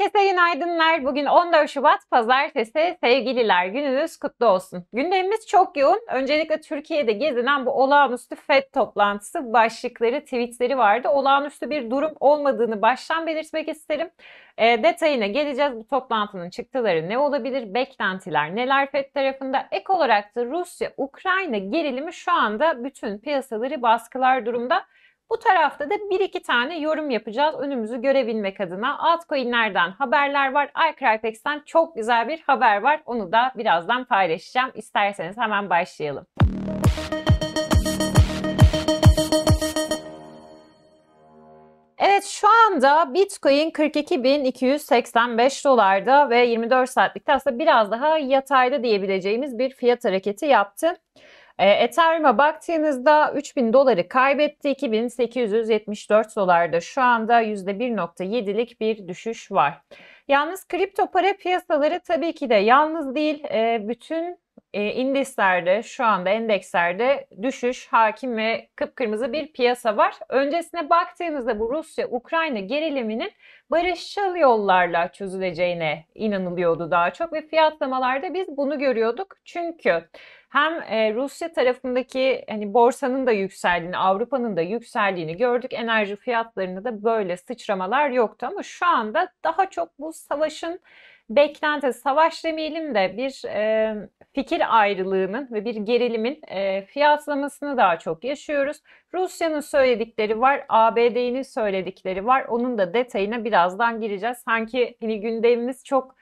Herkese günaydınlar. Bugün 14 Şubat Pazartesi. Sevgililer gününüz kutlu olsun. Gündemimiz çok yoğun. Öncelikle Türkiye'de gezinen bu olağanüstü FED toplantısı başlıkları, tweetleri vardı. Olağanüstü bir durum olmadığını baştan belirtmek isterim. E, detayına geleceğiz. Bu toplantının çıktıları ne olabilir? Beklentiler neler FED tarafında? Ek olarak da Rusya-Ukrayna gerilimi şu anda bütün piyasaları baskılar durumda. Bu tarafta da bir iki tane yorum yapacağız önümüzü görebilmek adına. Altcoin'lerden haberler var. iCrypex'ten çok güzel bir haber var. Onu da birazdan paylaşacağım. İsterseniz hemen başlayalım. Evet şu anda Bitcoin 42.285 dolarda ve 24 saatlikte aslında biraz daha yatayda diyebileceğimiz bir fiyat hareketi yaptı. E, Ethereum'a baktığınızda 3000 doları kaybetti. 2874 dolarda şu anda %1.7'lik bir düşüş var. Yalnız kripto para piyasaları tabii ki de yalnız değil. E, bütün e, indislerde şu anda endekslerde düşüş hakim ve kıpkırmızı bir piyasa var. Öncesine baktığımızda bu Rusya-Ukrayna geriliminin barışçıl yollarla çözüleceğine inanılıyordu daha çok ve fiyatlamalarda biz bunu görüyorduk. Çünkü hem e, Rusya tarafındaki hani borsanın da yükseldiğini, Avrupa'nın da yükseldiğini gördük. Enerji fiyatlarında da böyle sıçramalar yoktu ama şu anda daha çok bu savaşın beklenti, savaş demeyelim de bir e, fikir ayrılığının ve bir gerilimin e, fiyatlamasını daha çok yaşıyoruz. Rusya'nın söyledikleri var, ABD'nin söyledikleri var. Onun da detayına birazdan gireceğiz. Sanki hani gündemimiz çok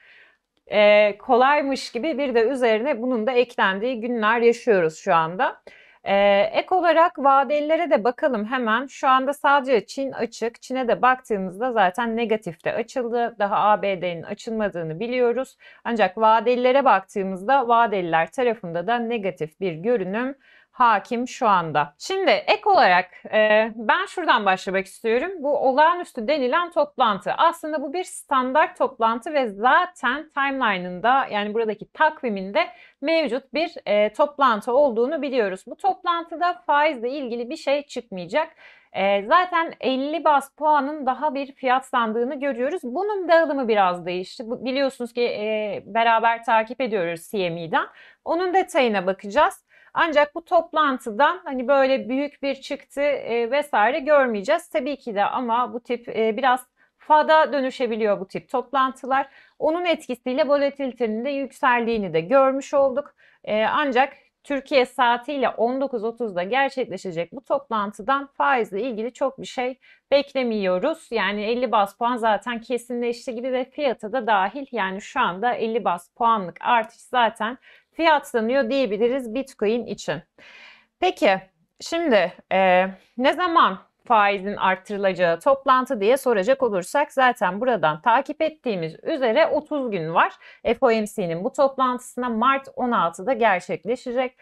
e, kolaymış gibi bir de üzerine bunun da eklendiği günler yaşıyoruz şu anda. Ee, ek olarak vadelilere de bakalım hemen. Şu anda sadece Çin açık. Çin'e de baktığımızda zaten negatifte açıldı. Daha ABD'nin açılmadığını biliyoruz. Ancak vadelilere baktığımızda vadeliler tarafında da negatif bir görünüm hakim şu anda. Şimdi ek olarak e, ben şuradan başlamak istiyorum. Bu olağanüstü denilen toplantı. Aslında bu bir standart toplantı ve zaten timeline'ında yani buradaki takviminde mevcut bir e, toplantı olduğunu biliyoruz. Bu toplantıda faizle ilgili bir şey çıkmayacak. E, zaten 50 bas puanın daha bir fiyatlandığını görüyoruz. Bunun dağılımı biraz değişti. Biliyorsunuz ki e, beraber takip ediyoruz CME'den. Onun detayına bakacağız. Ancak bu toplantıdan hani böyle büyük bir çıktı e, vesaire görmeyeceğiz. Tabii ki de ama bu tip e, biraz fada dönüşebiliyor bu tip toplantılar. Onun etkisiyle volatilitenin de yükseldiğini de görmüş olduk. E, ancak Türkiye saatiyle 19.30'da gerçekleşecek bu toplantıdan faizle ilgili çok bir şey beklemiyoruz. Yani 50 bas puan zaten kesinleşti gibi ve fiyata da dahil. Yani şu anda 50 bas puanlık artış zaten fiyatlanıyor diyebiliriz Bitcoin için. Peki şimdi e, ne zaman faizin artırılacağı toplantı diye soracak olursak zaten buradan takip ettiğimiz üzere 30 gün var. FOMC'nin bu toplantısına Mart 16'da gerçekleşecek.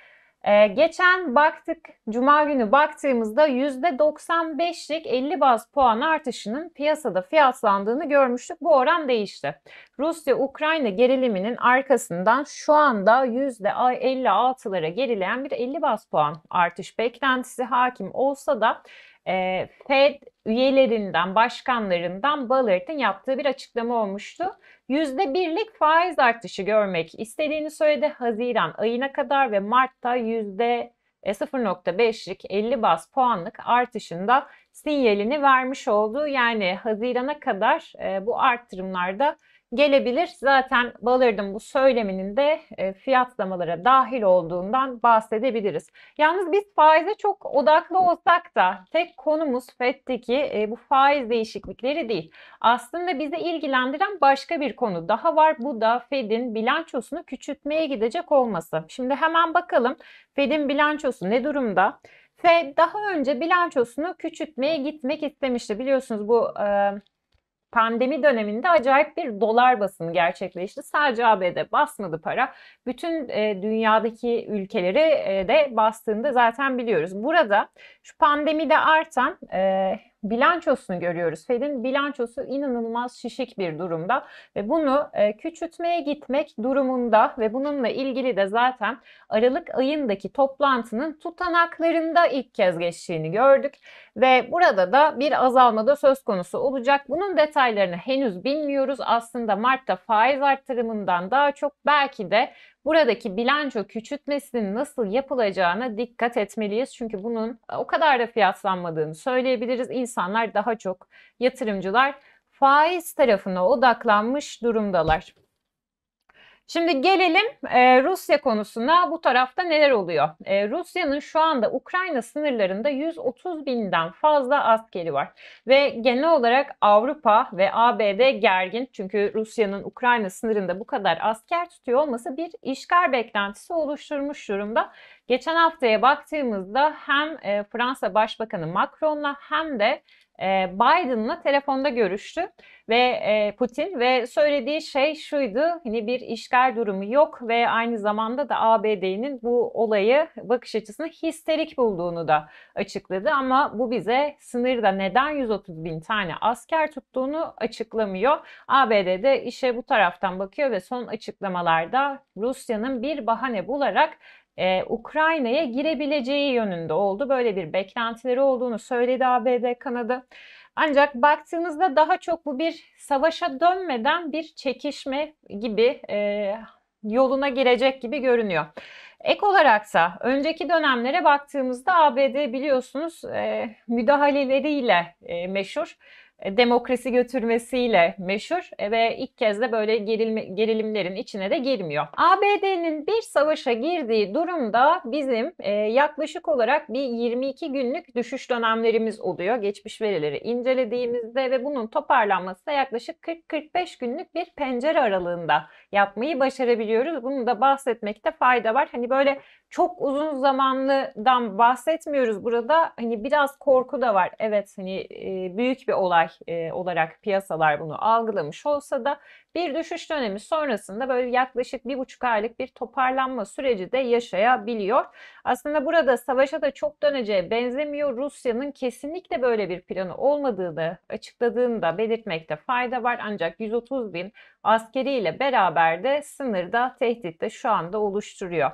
Ee, geçen baktık, cuma günü baktığımızda %95'lik 50 baz puan artışının piyasada fiyatlandığını görmüştük. Bu oran değişti. Rusya-Ukrayna geriliminin arkasından şu anda %56'lara gerileyen bir 50 baz puan artış beklentisi hakim olsa da e, Fed üyelerinden, başkanlarından Ballard'ın yaptığı bir açıklama olmuştu. %1'lik faiz artışı görmek istediğini söyledi Haziran ayına kadar ve Mart'ta %0.5'lik e, 50 bas puanlık artışında sinyalini vermiş oldu. Yani Haziran'a kadar e, bu arttırımlarda gelebilir. Zaten Ballard'ın bu söyleminin de e, fiyatlamalara dahil olduğundan bahsedebiliriz. Yalnız biz faize çok odaklı olsak da tek konumuz FED'deki e, bu faiz değişiklikleri değil. Aslında bizi ilgilendiren başka bir konu daha var. Bu da FED'in bilançosunu küçültmeye gidecek olması. Şimdi hemen bakalım FED'in bilançosu ne durumda? Fed daha önce bilançosunu küçültmeye gitmek istemişti. Biliyorsunuz bu e, pandemi döneminde acayip bir dolar basını gerçekleşti. Sadece ABD basmadı para. Bütün e, dünyadaki ülkeleri e, de bastığında zaten biliyoruz. Burada şu pandemide artan e, bilançosunu görüyoruz. Fed'in bilançosu inanılmaz şişik bir durumda ve bunu e, küçültmeye gitmek durumunda ve bununla ilgili de zaten Aralık ayındaki toplantının tutanaklarında ilk kez geçtiğini gördük ve burada da bir azalma da söz konusu olacak. Bunun detaylarını henüz bilmiyoruz. Aslında Mart'ta faiz arttırımından daha çok belki de buradaki bilanço küçültmesinin nasıl yapılacağına dikkat etmeliyiz. Çünkü bunun e, o kadar da fiyatlanmadığını söyleyebiliriz. İnsanlar daha çok yatırımcılar faiz tarafına odaklanmış durumdalar. Şimdi gelelim e, Rusya konusuna. Bu tarafta neler oluyor? E, Rusya'nın şu anda Ukrayna sınırlarında 130 binden fazla askeri var. Ve genel olarak Avrupa ve ABD gergin. Çünkü Rusya'nın Ukrayna sınırında bu kadar asker tutuyor olması bir işgal beklentisi oluşturmuş durumda. Geçen haftaya baktığımızda hem e, Fransa Başbakanı Macron'la hem de ee, Biden'la telefonda görüştü ve e, Putin ve söylediği şey şuydu hani bir işgal durumu yok ve aynı zamanda da ABD'nin bu olayı bakış açısını histerik bulduğunu da açıkladı ama bu bize sınırda neden 130 bin tane asker tuttuğunu açıklamıyor. ABD de işe bu taraftan bakıyor ve son açıklamalarda Rusya'nın bir bahane bularak e, Ukrayna'ya girebileceği yönünde oldu. Böyle bir beklentileri olduğunu söyledi ABD, Kanada. Ancak baktığınızda daha çok bu bir savaşa dönmeden bir çekişme gibi e, yoluna girecek gibi görünüyor. Ek olaraksa önceki dönemlere baktığımızda ABD biliyorsunuz e, müdahaleleriyle e, meşhur. E, demokrasi götürmesiyle meşhur e, ve ilk kez de böyle gerilme, gerilimlerin içine de girmiyor. ABD'nin bir savaşa girdiği durumda bizim e, yaklaşık olarak bir 22 günlük düşüş dönemlerimiz oluyor. Geçmiş verileri incelediğimizde ve bunun toparlanması da yaklaşık 40-45 günlük bir pencere aralığında yapmayı başarabiliyoruz. Bunu da bahsetmekte fayda var. Hani böyle çok uzun zamanlıdan bahsetmiyoruz burada. Hani biraz korku da var. Evet hani e, büyük bir olay e, olarak piyasalar bunu algılamış olsa da bir düşüş dönemi sonrasında böyle yaklaşık bir buçuk aylık bir toparlanma süreci de yaşayabiliyor. Aslında burada savaşa da çok döneceğe benzemiyor. Rusya'nın kesinlikle böyle bir planı olmadığını açıkladığında belirtmekte fayda var. Ancak 130 bin askeriyle beraber de sınırda tehdit de şu anda oluşturuyor.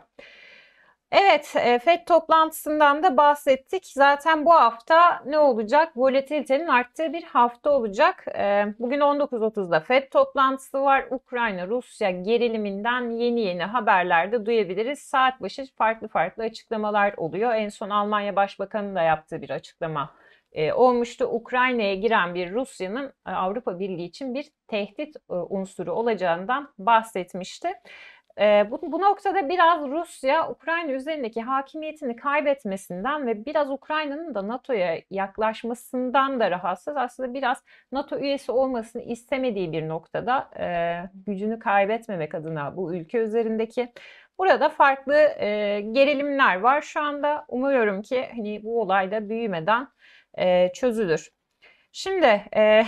Evet, e, FED toplantısından da bahsettik. Zaten bu hafta ne olacak? Volatilitenin arttığı bir hafta olacak. E, bugün 19.30'da FED toplantısı var. Ukrayna-Rusya geriliminden yeni yeni haberlerde duyabiliriz. Saat başı farklı farklı açıklamalar oluyor. En son Almanya Başbakanı'nın da yaptığı bir açıklama e, olmuştu. Ukrayna'ya giren bir Rusya'nın Avrupa Birliği için bir tehdit e, unsuru olacağından bahsetmişti. E, bu, bu noktada biraz Rusya Ukrayna üzerindeki hakimiyetini kaybetmesinden ve biraz Ukrayna'nın da NATO'ya yaklaşmasından da rahatsız. Aslında biraz NATO üyesi olmasını istemediği bir noktada e, gücünü kaybetmemek adına bu ülke üzerindeki Burada farklı e, gerilimler var şu anda. Umuyorum ki hani bu olay da büyümeden e, çözülür. Şimdi e,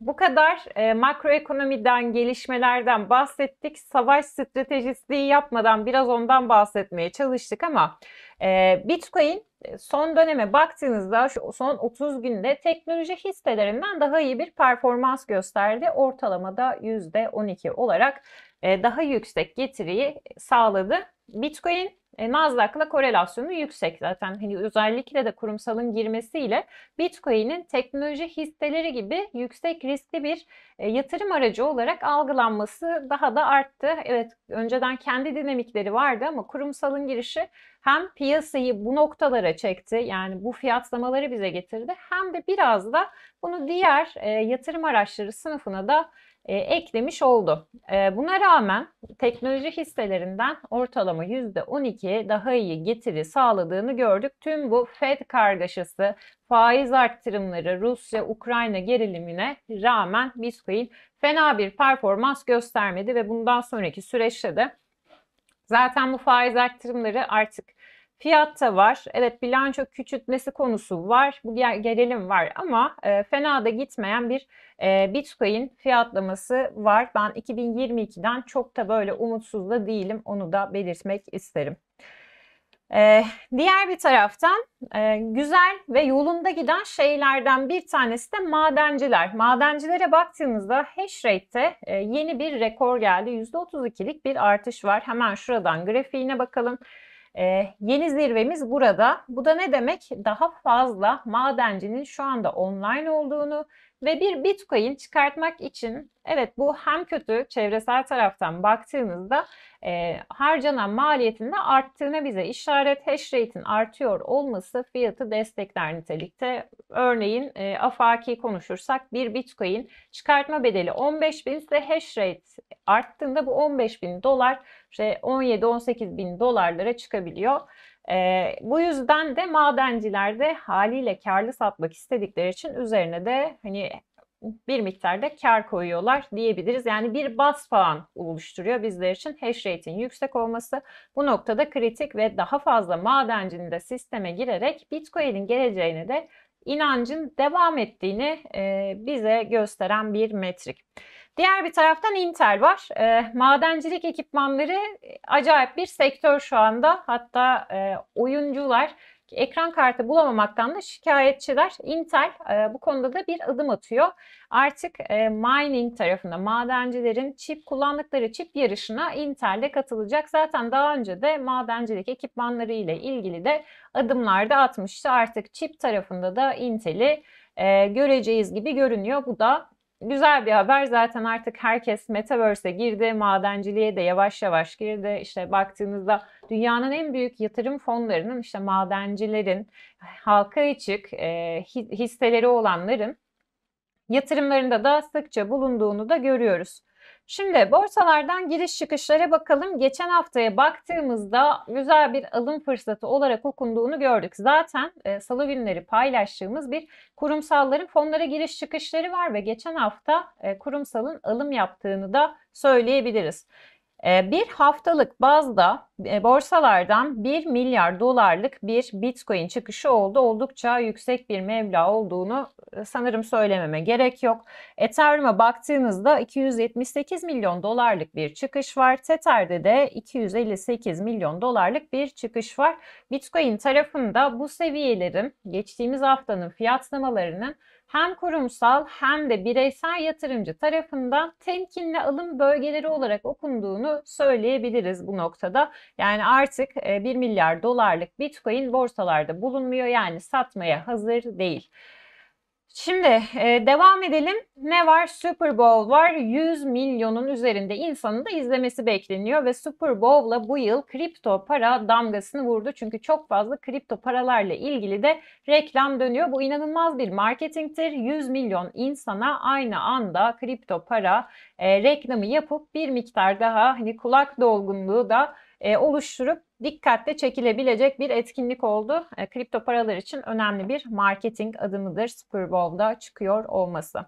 bu kadar e, makroekonomiden, gelişmelerden bahsettik. Savaş stratejisliği yapmadan biraz ondan bahsetmeye çalıştık ama e, Bitcoin e, son döneme baktığınızda şu son 30 günde teknoloji hisselerinden daha iyi bir performans gösterdi. Ortalamada %12 olarak e, daha yüksek getiriyi sağladı. Bitcoin e, Nasdaq'la korelasyonu yüksek zaten. Hani özellikle de kurumsalın girmesiyle Bitcoin'in teknoloji hisseleri gibi yüksek riskli bir e, yatırım aracı olarak algılanması daha da arttı. Evet, önceden kendi dinamikleri vardı ama kurumsalın girişi hem piyasayı bu noktalara çekti yani bu fiyatlamaları bize getirdi hem de biraz da bunu diğer e, yatırım araçları sınıfına da e, eklemiş oldu. E, buna rağmen teknoloji hisselerinden ortalama %12 daha iyi getiri sağladığını gördük. Tüm bu Fed kargaşası, faiz arttırımları, Rusya-Ukrayna gerilimine rağmen Bitcoin fena bir performans göstermedi ve bundan sonraki süreçte de zaten bu faiz arttırımları artık Fiyatta var. Evet bilanço küçültmesi konusu var. Bu gerilim var ama e, fena da gitmeyen bir e, Bitcoin fiyatlaması var. Ben 2022'den çok da böyle umutsuz da değilim. Onu da belirtmek isterim. Ee, diğer bir taraftan e, güzel ve yolunda giden şeylerden bir tanesi de madenciler. Madencilere baktığımızda hash rate'te e, yeni bir rekor geldi. %32'lik bir artış var. Hemen şuradan grafiğine bakalım. Ee, yeni zirvemiz burada. Bu da ne demek? Daha fazla madencinin şu anda online olduğunu ve bir Bitcoin çıkartmak için evet bu hem kötü çevresel taraftan baktığınızda e, harcanan maliyetin de arttığına bize işaret hash rate'in artıyor olması fiyatı destekler nitelikte. Örneğin e, afaki konuşursak bir Bitcoin çıkartma bedeli 15 bin ise hash rate arttığında bu 15 bin dolar işte 17-18 bin dolarlara çıkabiliyor. E, bu yüzden de madenciler de haliyle karlı satmak istedikleri için üzerine de hani bir miktarda kar koyuyorlar diyebiliriz. Yani bir bas puan oluşturuyor bizler için hash rate'in yüksek olması. Bu noktada kritik ve daha fazla madencinin de sisteme girerek Bitcoin'in geleceğini de inancın devam ettiğini e, bize gösteren bir metrik. Diğer bir taraftan Intel var. E, madencilik ekipmanları e, acayip bir sektör şu anda. Hatta e, oyuncular ekran kartı bulamamaktan da şikayetçiler. Intel e, bu konuda da bir adım atıyor. Artık e, mining tarafında madencilerin çip kullandıkları çip yarışına Intel de katılacak. Zaten daha önce de madencilik ekipmanları ile ilgili de adımlar da atmıştı. Artık çip tarafında da Intel'i e, göreceğiz gibi görünüyor. Bu da Güzel bir haber zaten artık herkes Metaverse'e girdi, madenciliğe de yavaş yavaş girdi. İşte baktığınızda dünyanın en büyük yatırım fonlarının işte madencilerin, halka açık e, hisseleri olanların yatırımlarında da sıkça bulunduğunu da görüyoruz. Şimdi borsalardan giriş çıkışlara bakalım. Geçen haftaya baktığımızda güzel bir alım fırsatı olarak okunduğunu gördük. Zaten e, salı günleri paylaştığımız bir kurumsalların fonlara giriş çıkışları var ve geçen hafta e, kurumsalın alım yaptığını da söyleyebiliriz. Ee, bir haftalık bazda e, borsalardan 1 milyar dolarlık bir bitcoin çıkışı oldu. Oldukça yüksek bir meblağ olduğunu e, sanırım söylememe gerek yok. Ethereum'a baktığınızda 278 milyon dolarlık bir çıkış var. Tether'de de 258 milyon dolarlık bir çıkış var. Bitcoin tarafında bu seviyelerin geçtiğimiz haftanın fiyatlamalarının hem kurumsal hem de bireysel yatırımcı tarafından temkinli alım bölgeleri olarak okunduğunu söyleyebiliriz bu noktada. Yani artık 1 e, milyar dolarlık Bitcoin borsalarda bulunmuyor yani satmaya hazır değil. Şimdi e, devam edelim. Ne var? Super Bowl var. 100 milyonun üzerinde insanın da izlemesi bekleniyor ve Super Bowl'la bu yıl kripto para damgasını vurdu. Çünkü çok fazla kripto paralarla ilgili de reklam dönüyor. Bu inanılmaz bir marketingtir. 100 milyon insana aynı anda kripto para e, reklamı yapıp bir miktar daha hani kulak dolgunluğu da e, oluşturup dikkatle çekilebilecek bir etkinlik oldu. E, kripto paralar için önemli bir marketing adımıdır Super Bowl'da çıkıyor olması.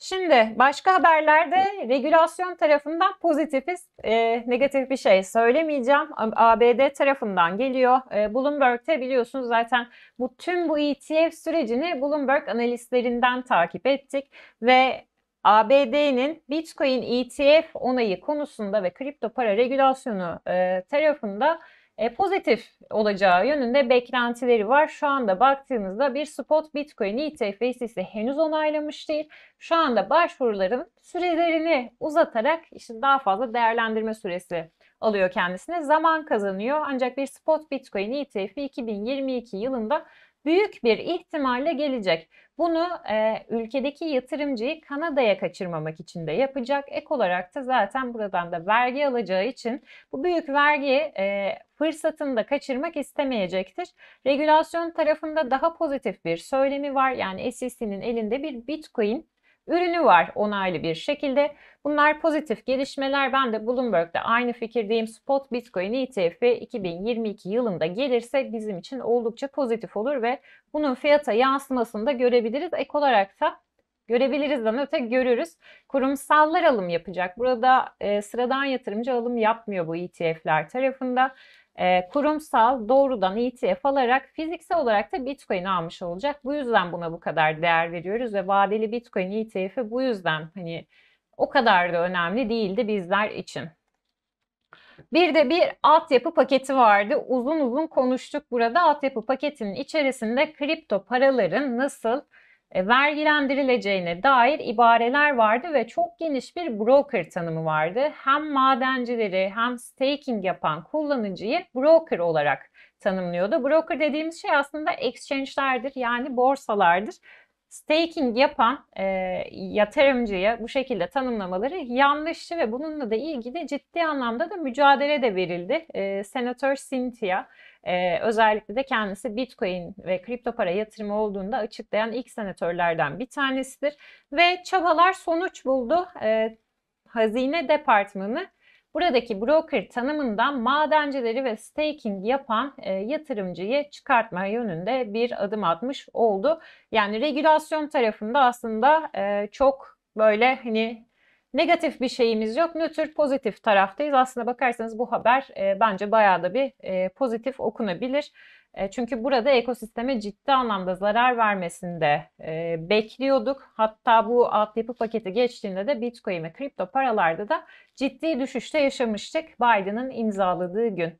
Şimdi başka haberlerde regülasyon tarafından pozitifiz, e, negatif bir şey söylemeyeceğim. ABD tarafından geliyor. E, Bloomberg'te biliyorsunuz zaten bu tüm bu ETF sürecini Bloomberg analistlerinden takip ettik ve ABD'nin Bitcoin ETF onayı konusunda ve kripto para regülasyonu e, tarafında e, pozitif olacağı yönünde beklentileri var. Şu anda baktığınızda bir spot Bitcoin ETF listesi henüz onaylamış değil. Şu anda başvuruların sürelerini uzatarak işte daha fazla değerlendirme süresi alıyor kendisine. Zaman kazanıyor ancak bir spot Bitcoin ETF'i 2022 yılında büyük bir ihtimalle gelecek. Bunu e, ülkedeki yatırımcıyı Kanada'ya kaçırmamak için de yapacak. Ek olarak da zaten buradan da vergi alacağı için bu büyük vergi e, fırsatını da kaçırmak istemeyecektir. Regülasyon tarafında daha pozitif bir söylemi var. Yani SEC'nin elinde bir Bitcoin ürünü var onaylı bir şekilde. Bunlar pozitif gelişmeler. Ben de Bloomberg'de aynı fikirdeyim. Spot Bitcoin ETF 2022 yılında gelirse bizim için oldukça pozitif olur ve bunun fiyata yansımasını da görebiliriz. Ek olarak da görebiliriz, görebilirizden öte görürüz. Kurumsallar alım yapacak. Burada e, sıradan yatırımcı alım yapmıyor bu ETF'ler tarafında. E, kurumsal doğrudan ETF alarak fiziksel olarak da Bitcoin almış olacak. Bu yüzden buna bu kadar değer veriyoruz ve vadeli Bitcoin ETF'i bu yüzden hani o kadar da önemli değildi bizler için. Bir de bir altyapı paketi vardı. Uzun uzun konuştuk burada. Altyapı paketinin içerisinde kripto paraların nasıl e, vergilendirileceğine dair ibareler vardı ve çok geniş bir broker tanımı vardı. Hem madencileri hem staking yapan kullanıcıyı broker olarak tanımlıyordu. Broker dediğimiz şey aslında exchange'lerdir yani borsalardır. Staking yapan e, yatırımcıya bu şekilde tanımlamaları yanlıştı ve bununla da ilgili ciddi anlamda da mücadele de verildi. E, Senatör Cynthia ee, özellikle de kendisi Bitcoin ve kripto para yatırımı olduğunda açıklayan ilk senatörlerden bir tanesidir. Ve çabalar sonuç buldu. Ee, Hazine Departmanı buradaki broker tanımından madencileri ve staking yapan e, yatırımcıyı çıkartma yönünde bir adım atmış oldu. Yani regülasyon tarafında aslında e, çok böyle hani Negatif bir şeyimiz yok. Nötr pozitif taraftayız. Aslında bakarsanız bu haber e, bence bayağı da bir e, pozitif okunabilir. E, çünkü burada ekosisteme ciddi anlamda zarar vermesini de e, bekliyorduk. Hatta bu altyapı paketi geçtiğinde de Bitcoin ve kripto paralarda da ciddi düşüşte yaşamıştık Biden'ın imzaladığı gün.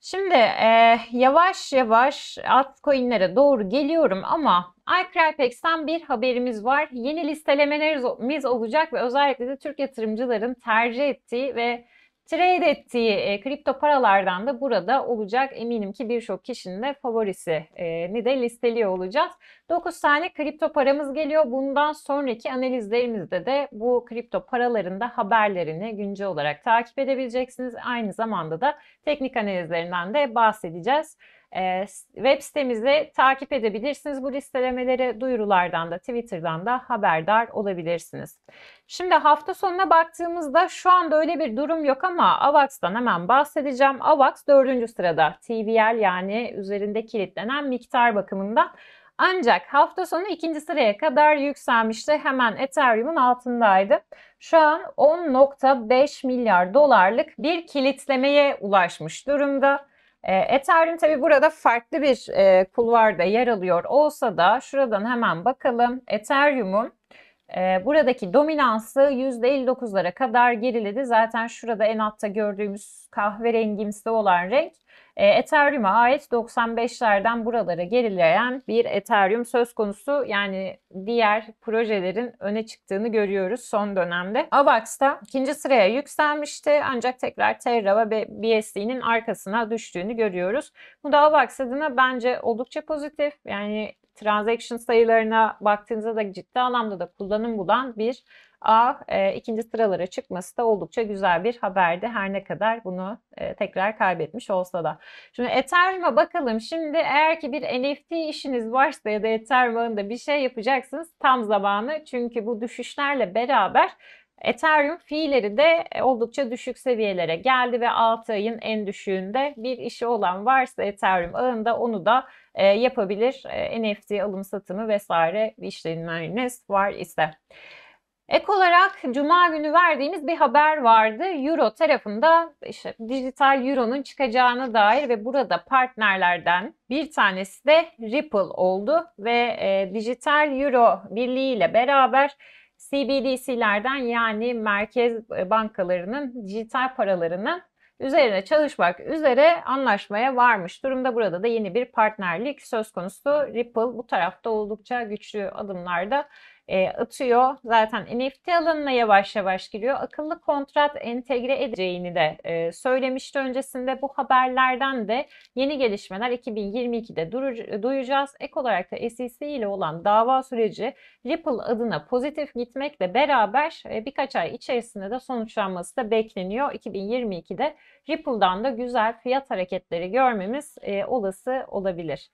Şimdi e, yavaş yavaş altcoin'lere doğru geliyorum ama iCrypex'ten bir haberimiz var. Yeni listelemelerimiz olacak ve özellikle de Türk yatırımcıların tercih ettiği ve trade ettiği e, kripto paralardan da burada olacak. Eminim ki birçok kişinin de favorisi e, ni de listeliyor olacağız. 9 tane kripto paramız geliyor. Bundan sonraki analizlerimizde de bu kripto paraların da haberlerini güncel olarak takip edebileceksiniz. Aynı zamanda da teknik analizlerinden de bahsedeceğiz e, web sitemizde takip edebilirsiniz. Bu listelemeleri duyurulardan da Twitter'dan da haberdar olabilirsiniz. Şimdi hafta sonuna baktığımızda şu anda öyle bir durum yok ama AVAX'tan hemen bahsedeceğim. AVAX 4. sırada TVL yani üzerinde kilitlenen miktar bakımından Ancak hafta sonu ikinci sıraya kadar yükselmişti. Hemen Ethereum'un altındaydı. Şu an 10.5 milyar dolarlık bir kilitlemeye ulaşmış durumda. Ee, Ethereum tabi burada farklı bir e, kulvarda yer alıyor olsa da şuradan hemen bakalım. Ethereum'un ee, buradaki dominansı %59'lara kadar geriledi. Zaten şurada en altta gördüğümüz kahverengimsi olan renk e, Ethereum'a ait 95'lerden buralara gerileyen bir Ethereum söz konusu. Yani diğer projelerin öne çıktığını görüyoruz son dönemde. Avax'ta ikinci sıraya yükselmişti ancak tekrar Terra ve BSD'nin arkasına düştüğünü görüyoruz. Bu da Avax adına bence oldukça pozitif. Yani transaction sayılarına baktığınızda da ciddi anlamda da kullanım bulan bir ağ e, ikinci sıralara çıkması da oldukça güzel bir haberdi. Her ne kadar bunu e, tekrar kaybetmiş olsa da. Şimdi Ethereum'a bakalım. Şimdi eğer ki bir NFT işiniz varsa ya da Ethereum'da bir şey yapacaksınız tam zamanı. Çünkü bu düşüşlerle beraber Ethereum fiilleri de e, oldukça düşük seviyelere geldi ve 6 ayın en düşüğünde bir işi olan varsa Ethereum ağında onu da e, yapabilir. E, NFT alım satımı vesaire işlemleriniz var ise. Ek olarak Cuma günü verdiğimiz bir haber vardı. Euro tarafında işte dijital Euro'nun çıkacağına dair ve burada partnerlerden bir tanesi de Ripple oldu ve e, dijital Euro birliğiyle beraber CBDC'lerden yani merkez e, bankalarının dijital paralarının üzerine çalışmak üzere anlaşmaya varmış durumda. Burada da yeni bir partnerlik söz konusu. Ripple bu tarafta oldukça güçlü adımlarda e, atıyor. Zaten NFT alanına yavaş yavaş giriyor. Akıllı kontrat entegre edeceğini de e, söylemişti öncesinde. Bu haberlerden de yeni gelişmeler 2022'de duru, duyacağız. Ek olarak da SEC ile olan dava süreci Ripple adına pozitif gitmekle beraber e, birkaç ay içerisinde de sonuçlanması da bekleniyor. 2022'de Ripple'dan da güzel fiyat hareketleri görmemiz e, olası olabilir.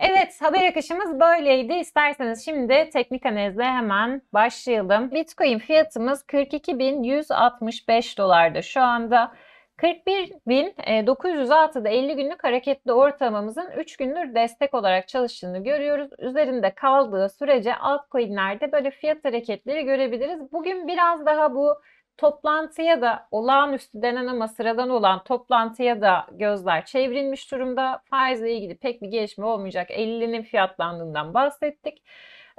Evet haber akışımız böyleydi. İsterseniz şimdi teknik analizle hemen başlayalım. Bitcoin fiyatımız 42.165 dolarda şu anda. 41.906'da e, 50 günlük hareketli ortalamamızın 3 gündür destek olarak çalıştığını görüyoruz. Üzerinde kaldığı sürece altcoin'lerde böyle fiyat hareketleri görebiliriz. Bugün biraz daha bu Toplantıya da olağanüstü denen ama sıradan olan toplantıya da gözler çevrilmiş durumda. Faizle ilgili pek bir gelişme olmayacak. 50'nin fiyatlandığından bahsettik.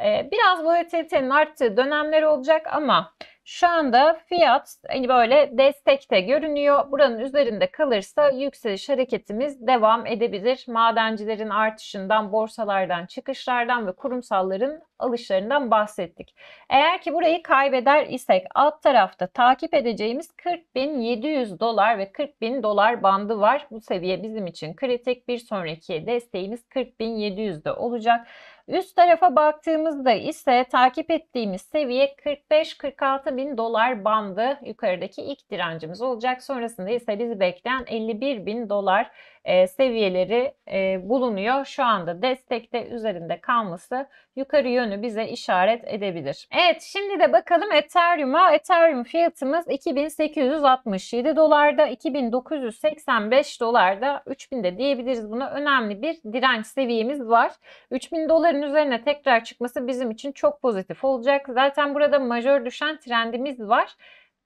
Ee, biraz volatilitenin arttığı dönemler olacak ama şu anda fiyat hani böyle destekte görünüyor. Buranın üzerinde kalırsa yükseliş hareketimiz devam edebilir. Madencilerin artışından, borsalardan, çıkışlardan ve kurumsalların alışlarından bahsettik. Eğer ki burayı kaybeder isek alt tarafta takip edeceğimiz 40.700 dolar ve 40.000 dolar bandı var. Bu seviye bizim için kritik. Bir sonraki desteğimiz 40.700'de olacak. Üst tarafa baktığımızda ise takip ettiğimiz seviye 45-46 bin dolar bandı yukarıdaki ilk direncimiz olacak. Sonrasında ise bizi bekleyen 51 bin dolar e, seviyeleri e, bulunuyor. Şu anda destekte üzerinde kalması yukarı yönü bize işaret edebilir. Evet şimdi de bakalım Ethereum'a. Ethereum fiyatımız 2867 dolarda, 2985 dolarda, 3.000 de diyebiliriz buna önemli bir direnç seviyemiz var. 3000 doların üzerine tekrar çıkması bizim için çok pozitif olacak. Zaten burada majör düşen trendimiz var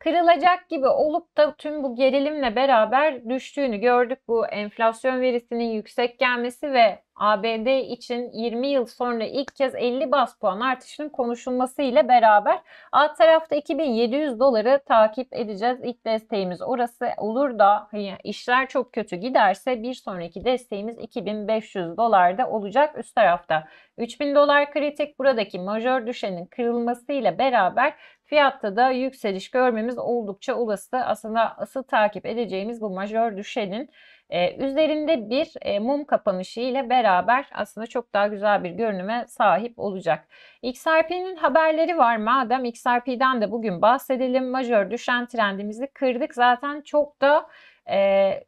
kırılacak gibi olup da tüm bu gerilimle beraber düştüğünü gördük. Bu enflasyon verisinin yüksek gelmesi ve ABD için 20 yıl sonra ilk kez 50 bas puan artışının konuşulması ile beraber alt tarafta 2700 doları takip edeceğiz. İlk desteğimiz orası olur da hani, işler çok kötü giderse bir sonraki desteğimiz 2500 dolarda olacak üst tarafta. 3000 dolar kritik buradaki majör düşenin kırılması ile beraber Fiyatta da yükseliş görmemiz oldukça olası. Aslında asıl takip edeceğimiz bu majör düşenin e, üzerinde bir e, mum kapanışı ile beraber aslında çok daha güzel bir görünüme sahip olacak. XRP'nin haberleri var madem XRP'den de bugün bahsedelim. Majör düşen trendimizi kırdık. Zaten çok da e,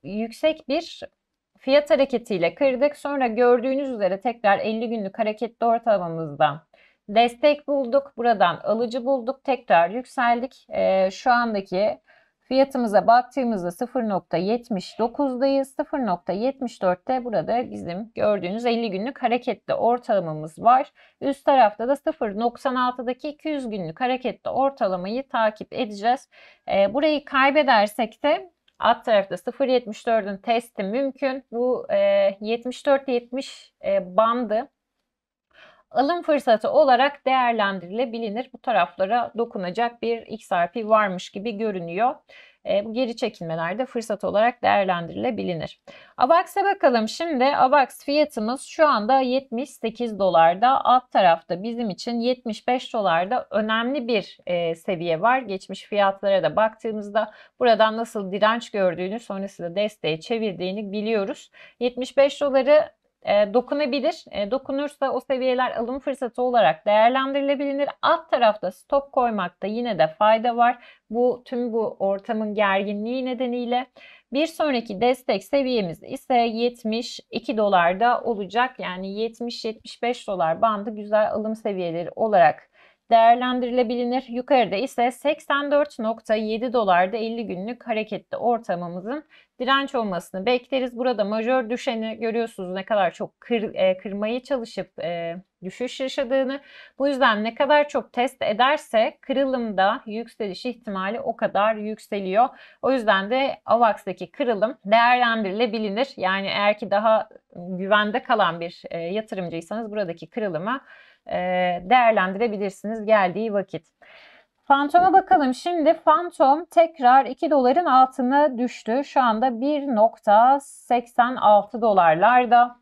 yüksek bir fiyat hareketiyle kırdık. Sonra gördüğünüz üzere tekrar 50 günlük hareketli ortalamamızda Destek bulduk. Buradan alıcı bulduk. Tekrar yükseldik. E, şu andaki fiyatımıza baktığımızda 0.79'dayız. 0.74'te burada bizim gördüğünüz 50 günlük hareketli ortalamamız var. Üst tarafta da 0.96'daki 200 günlük hareketli ortalamayı takip edeceğiz. E, burayı kaybedersek de Alt tarafta 0.74'ün testi mümkün. Bu e, 74-70 e, bandı alım fırsatı olarak değerlendirilebilir. Bu taraflara dokunacak bir XRP varmış gibi görünüyor. E, bu geri çekilmeler de fırsat olarak değerlendirilebilir. AVAX'a bakalım. Şimdi AVAX fiyatımız şu anda 78 dolarda. Alt tarafta bizim için 75 dolarda önemli bir e, seviye var. Geçmiş fiyatlara da baktığımızda buradan nasıl direnç gördüğünü sonrasında desteğe çevirdiğini biliyoruz. 75 doları e, dokunabilir. E, dokunursa o seviyeler alım fırsatı olarak değerlendirilebilir. Alt tarafta stop koymakta yine de fayda var. Bu tüm bu ortamın gerginliği nedeniyle. Bir sonraki destek seviyemiz ise 72 dolarda olacak. Yani 70-75 dolar bandı güzel alım seviyeleri olarak değerlendirilebilir. Yukarıda ise 84.7 dolarda 50 günlük hareketli ortamımızın direnç olmasını bekleriz. Burada majör düşeni görüyorsunuz ne kadar çok kır, e, kırmayı çalışıp e, düşüş yaşadığını. Bu yüzden ne kadar çok test ederse kırılımda yükseliş ihtimali o kadar yükseliyor. O yüzden de AVAX'daki kırılım değerlendirilebilir. Yani eğer ki daha güvende kalan bir e, yatırımcıysanız buradaki kırılıma e, değerlendirebilirsiniz geldiği vakit. Fantom'a bakalım. Şimdi Fantom tekrar 2 doların altına düştü. Şu anda 1.86 dolarlarda.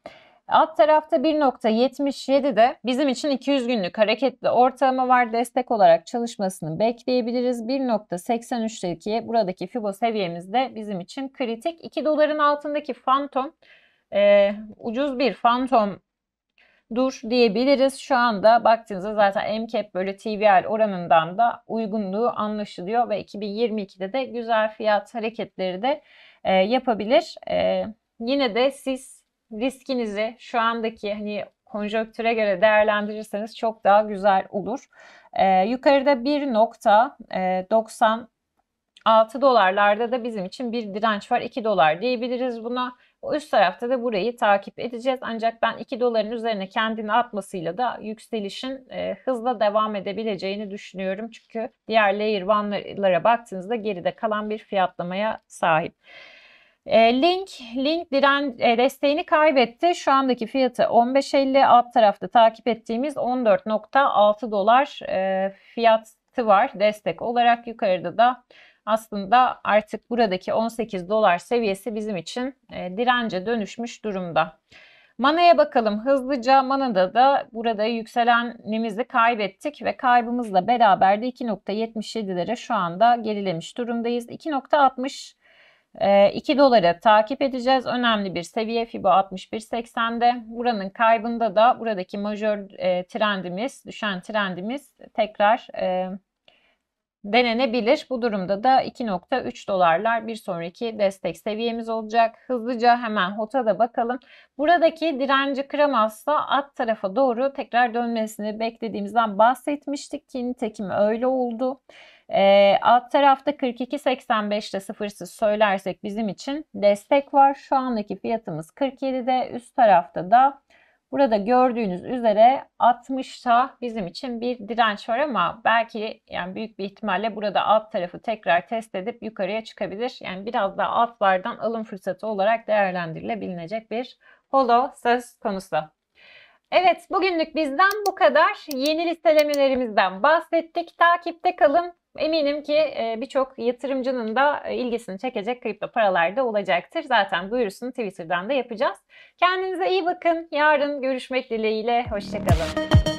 Alt tarafta 1.77'de bizim için 200 günlük hareketli ortalama var. Destek olarak çalışmasını bekleyebiliriz. 1.83'teki buradaki Fibo seviyemiz de bizim için kritik. 2 doların altındaki Fantom e, ucuz bir Fantom dur diyebiliriz. Şu anda baktığınızda zaten MCAP e bölü TVL oranından da uygunluğu anlaşılıyor ve 2022'de de güzel fiyat hareketleri de e, yapabilir. E, yine de siz riskinizi şu andaki hani konjöktüre göre değerlendirirseniz çok daha güzel olur. E, yukarıda 1.90 6 e, dolarlarda da bizim için bir direnç var. 2 dolar diyebiliriz buna üst tarafta da burayı takip edeceğiz. Ancak ben 2 doların üzerine kendini atmasıyla da yükselişin e, hızla devam edebileceğini düşünüyorum. Çünkü diğer layer 1'lara baktığınızda geride kalan bir fiyatlamaya sahip. E, link, link diren e, desteğini kaybetti. Şu andaki fiyatı 15.50 alt tarafta takip ettiğimiz 14.6 dolar e, fiyatı var destek olarak yukarıda da aslında artık buradaki 18 dolar seviyesi bizim için e, dirence dönüşmüş durumda. Mana'ya bakalım. Hızlıca Mana'da da burada yükselenimizi kaybettik ve kaybımızla beraber de 2.77'lere şu anda gerilemiş durumdayız. 2.60 2 dolara takip edeceğiz. Önemli bir seviye FIBO 61.80'de. Buranın kaybında da buradaki majör e, trendimiz, düşen trendimiz tekrar e, denenebilir. Bu durumda da 2.3 dolarlar bir sonraki destek seviyemiz olacak. Hızlıca hemen HOT'a da bakalım. Buradaki direnci kıramazsa alt tarafa doğru tekrar dönmesini beklediğimizden bahsetmiştik ki nitekim öyle oldu. E, alt tarafta 42.85'te sıfırsız söylersek bizim için destek var. Şu andaki fiyatımız 47'de üst tarafta da Burada gördüğünüz üzere 60'ta bizim için bir direnç var ama belki yani büyük bir ihtimalle burada alt tarafı tekrar test edip yukarıya çıkabilir. Yani biraz daha altlardan alım fırsatı olarak değerlendirilebilecek bir holo söz konusu. Evet bugünlük bizden bu kadar. Yeni listelemelerimizden bahsettik. Takipte kalın. Eminim ki e, birçok yatırımcının da e, ilgisini çekecek kripto paralar da olacaktır. Zaten duyurusunu Twitter'dan da yapacağız. Kendinize iyi bakın. Yarın görüşmek dileğiyle. Hoşçakalın.